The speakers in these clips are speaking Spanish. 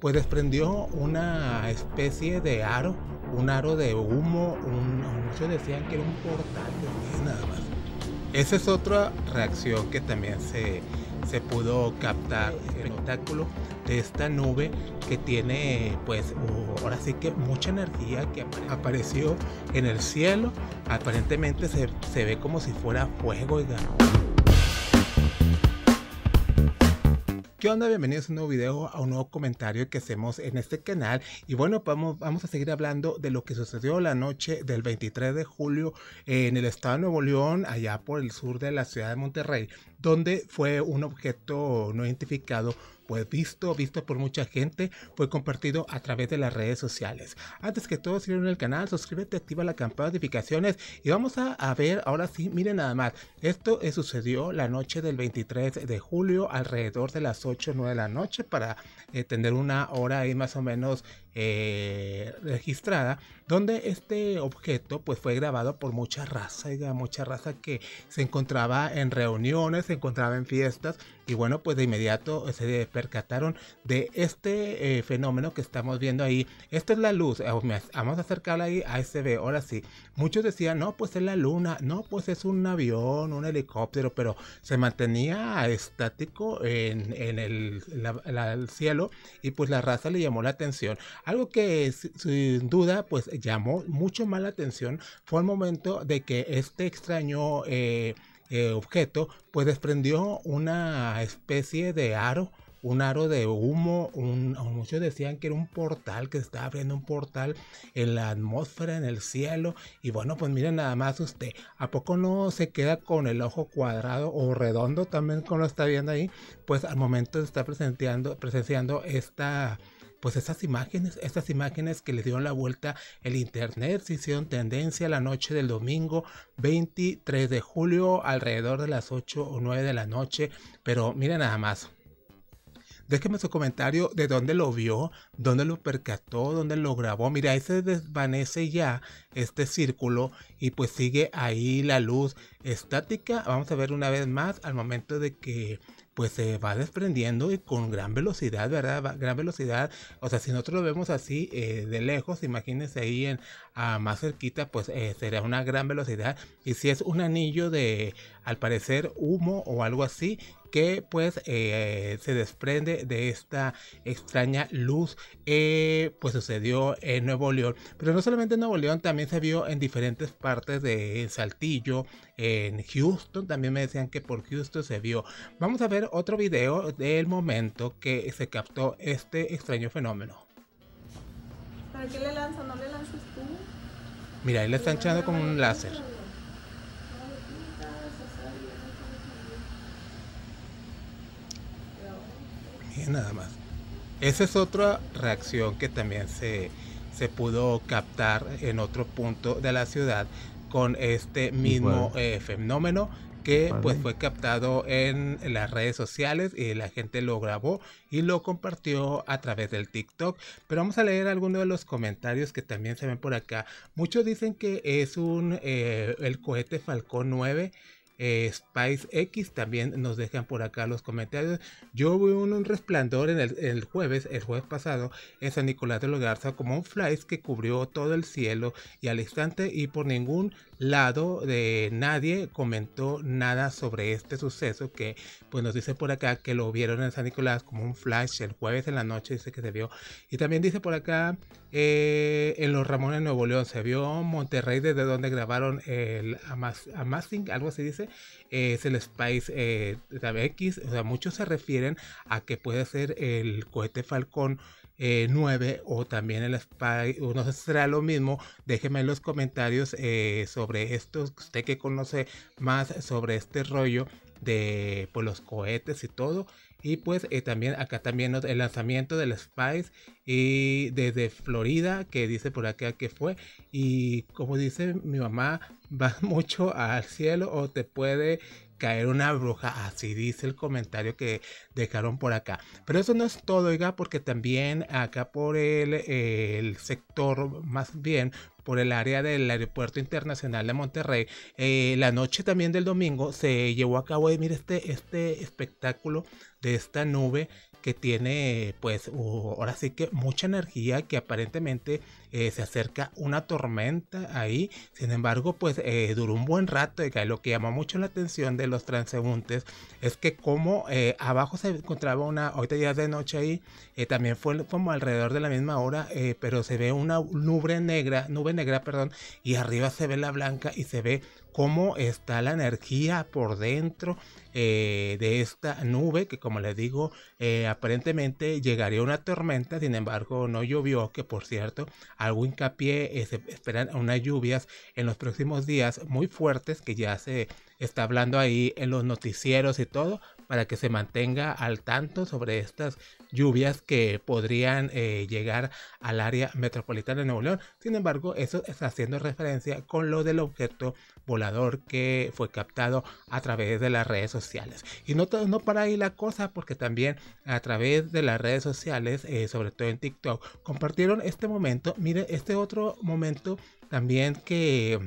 pues desprendió una especie de aro, un aro de humo, muchos decían que era un portal, de nada más. Esa es otra reacción que también se, se pudo captar el espectáculo de esta nube que tiene pues ahora sí que mucha energía que apareció en el cielo aparentemente se, ve como si fuera fuego y ¿Qué onda? Bienvenidos a un nuevo video, a un nuevo comentario que hacemos en este canal. Y bueno, vamos, vamos a seguir hablando de lo que sucedió la noche del 23 de julio en el estado de Nuevo León, allá por el sur de la ciudad de Monterrey, donde fue un objeto no identificado pues visto, visto por mucha gente, fue compartido a través de las redes sociales. Antes que todo, en el canal, suscríbete, activa la campana de notificaciones y vamos a, ver, ahora sí, miren nada más, esto eh, sucedió la noche del 23 de julio alrededor de las 8 o 9 de la noche para eh, tener una hora ahí más o menos eh, registrada, donde este objeto pues fue grabado por mucha raza, mucha raza que se encontraba en reuniones, se encontraba en fiestas y bueno pues de inmediato se percataron de este eh, fenómeno que estamos viendo ahí. Esta es la luz, eh, vamos a acercarla ahí, a ese ve, ahora sí. Muchos decían, no pues es la luna, no pues es un avión, un helicóptero, pero se mantenía estático en, el, el cielo y pues la raza le llamó la atención. Algo que sin duda pues llamó mucho más la atención fue el momento de que este extraño eh, eh, objeto pues desprendió una especie de aro un aro de humo, un, muchos decían que era un portal, que estaba abriendo un portal en la atmósfera, en el cielo. Y bueno, pues miren nada más usted, ¿a poco no se queda con el ojo cuadrado o redondo también como lo está viendo ahí? Pues al momento de estar presenciando esta pues esas imágenes, estas imágenes que le dieron la vuelta el internet, se hicieron tendencia la noche del domingo 23 de julio alrededor de las 8 o 9 de la noche, pero mira nada más. Déjeme su comentario de dónde lo vio, dónde lo percató, dónde lo grabó. Mira, ahí se desvanece ya este círculo y pues sigue ahí la luz estática. Vamos a ver una vez más al momento de que pues se va desprendiendo y con gran velocidad, ¿verdad? Gran velocidad. O sea, si nosotros lo vemos así eh, de lejos, imagínense ahí en, a ah, más cerquita, pues eh, sería será una gran velocidad. Y si es un anillo de, al parecer, humo o algo así, que pues eh, se desprende de esta extraña luz pues sucedió en Nuevo León pero no solamente en Nuevo León también se vio en diferentes partes de Saltillo en Houston. También me decían que por Houston se vio. Vamos a ver otro video del momento que se captó este extraño fenómeno. ¿Para qué le lanza? ¿No le lanzas tú? Mira, ahí le están echando con un láser. y nada más. Esa es otra reacción que también se, se pudo captar en otro punto de la ciudad con este mismo eh, fenómeno que pues fue captado en las redes sociales y la gente lo grabó y lo compartió a través del TikTok. Pero vamos a leer algunos de los comentarios que también se ven por acá. Muchos dicen que es un eh, el cohete Falcón 9 eh, Spice X también nos dejan por acá los comentarios. Yo vi un, resplandor en el, jueves, el jueves pasado, en San Nicolás de los Garza, como un flash que cubrió todo el cielo y al instante y por ningún lado de nadie comentó nada sobre este suceso que pues nos dice por acá que lo vieron en San Nicolás como un flash el jueves en la noche dice que se vio y también dice por acá eh, en los Ramones Nuevo León se vio Monterrey desde donde grabaron el Amazing, algo así dice eh, es el Spice eh, O sea, muchos se refieren a que puede ser el cohete Falcón 9 eh, o también el Spice no sé será lo mismo, déjeme en los comentarios eh, sobre esto, usted que conoce más sobre este rollo de pues, los cohetes y todo, y pues eh, también acá también el lanzamiento del Spice y desde Florida, que dice por acá que fue. Y como dice mi mamá, vas mucho al cielo o te puede caer una bruja, así dice el comentario que dejaron por acá. Pero eso no es todo, oiga, porque también acá por el, el sector, más bien por el área del Aeropuerto Internacional de Monterrey. Eh, la noche también del domingo se llevó a cabo eh, mire este, este espectáculo de esta nube que tiene pues ahora sí que mucha energía que aparentemente eh, se acerca una tormenta ahí sin embargo pues duró un buen rato y lo que llamó mucho la atención de los transeúntes es que como abajo se encontraba una ahorita ya de noche ahí también fue como alrededor de la misma hora pero se ve una nube negra nube negra, perdón, y arriba se ve la blanca y se ve cómo está la energía por dentro eh, de esta nube que como les digo eh, aparentemente llegaría una tormenta sin embargo no llovió que por cierto algo hincapié se esperan unas lluvias en los próximos días muy fuertes que ya se está hablando ahí en los noticieros y todo para que se mantenga al tanto sobre estas lluvias que podrían eh, llegar al área metropolitana de Nuevo León. Sin embargo, eso está haciendo referencia con lo del objeto volador que fue captado a través de las redes sociales y no, no para ahí la cosa, porque también a través de las redes sociales, eh, sobre todo en TikTok, compartieron este momento. Mire, este otro momento también que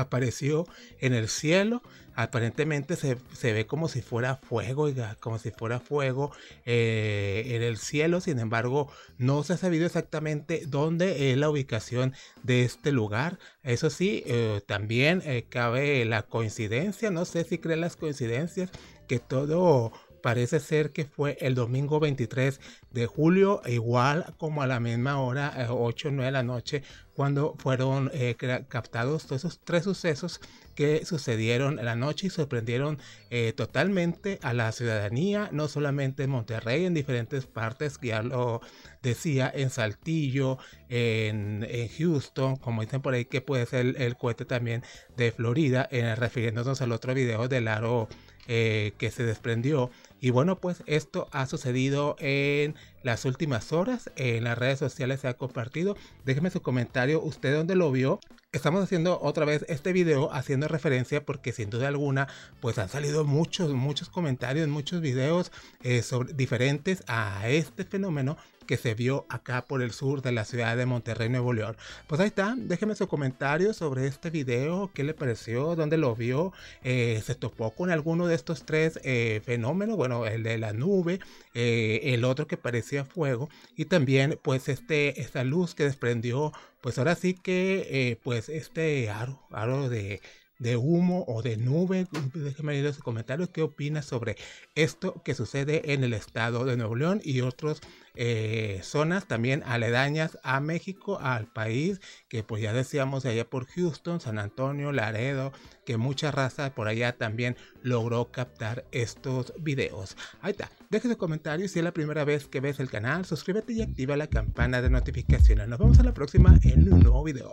apareció en el cielo. Aparentemente se, ve como si fuera fuego, como si fuera fuego eh, en el cielo. Sin embargo, no se ha sabido exactamente dónde es la ubicación de este lugar. Eso sí, eh, también eh, cabe la coincidencia. No sé si creen las coincidencias que todo parece ser que fue el domingo 23 de julio, igual como a la misma hora, 8 o 9 de la noche, cuando fueron eh, captados todos esos tres sucesos que sucedieron en la noche y sorprendieron eh, totalmente a la ciudadanía, no solamente en Monterrey, en diferentes partes, ya lo decía, en Saltillo, en, Houston, como dicen por ahí que puede ser el, cohete también de Florida, eh, refiriéndonos al otro video del aro que se desprendió y bueno, pues esto ha sucedido en las últimas horas. En las redes sociales se ha compartido. Déjeme su comentario, usted dónde lo vio. Estamos haciendo otra vez este video haciendo referencia porque sin duda alguna pues han salido muchos, muchos comentarios, muchos videos eh, diferentes a este fenómeno que se vio acá por el sur de la ciudad de Monterrey, Nuevo León. Pues ahí está, déjeme su comentario sobre este video, qué le pareció, dónde lo vio, eh, se topó con alguno de estos tres eh, fenómenos, bueno, el de la nube, el otro que pareció fuego y también pues este, esta luz que desprendió pues ahora sí que eh, pues este aro, aro de de humo o de nube. Déjenme en sus comentarios. ¿Qué opinas sobre esto que sucede en el estado de Nuevo León y otras eh, zonas también aledañas a México, al país? Que pues ya decíamos de allá por Houston, San Antonio, Laredo, que mucha raza por allá también logró captar estos videos. Ahí está. Deja sus comentarios si es la primera vez que ves el canal. Suscríbete y activa la campana de notificaciones. Nos vemos a la próxima en un nuevo video.